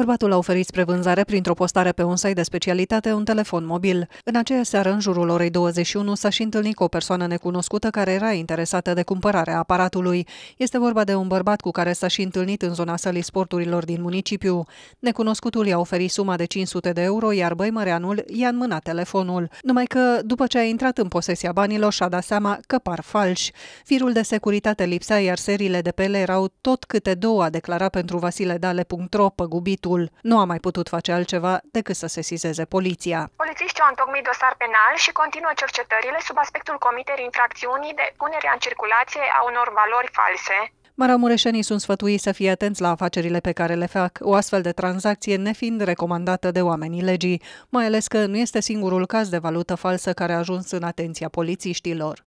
Bărbatul a oferit spre vânzare printr-o postare pe un site de specialitate un telefon mobil. În aceea seară, în jurul orei 21, s-a și întâlnit cu o persoană necunoscută care era interesată de cumpărarea aparatului. Este vorba de un bărbat cu care s-a și întâlnit în zona sălii sporturilor din municipiu. Necunoscutul i-a oferit suma de 500 de euro, iar băimăreanul i-a înmânat telefonul. Numai că, după ce a intrat în posesia banilor, și-a dat seama că par falși. Firul de securitate lipsea, iar seriile de pele erau tot câte două, a declarat pentru vasiledale.ro păgubitul. Butul. Nu a mai putut face altceva decât să sesizeze poliția. Polițiștii au întocmit dosar penal și continuă cercetările sub aspectul comiterii infracțiunii de punerea în circulație a unor valori false. Maramureșenii sunt sfătuiți să fie atenți la afacerile pe care le fac, o astfel de tranzacție nefiind recomandată de oamenii legii, mai ales că nu este singurul caz de valută falsă care a ajuns în atenția polițiștilor.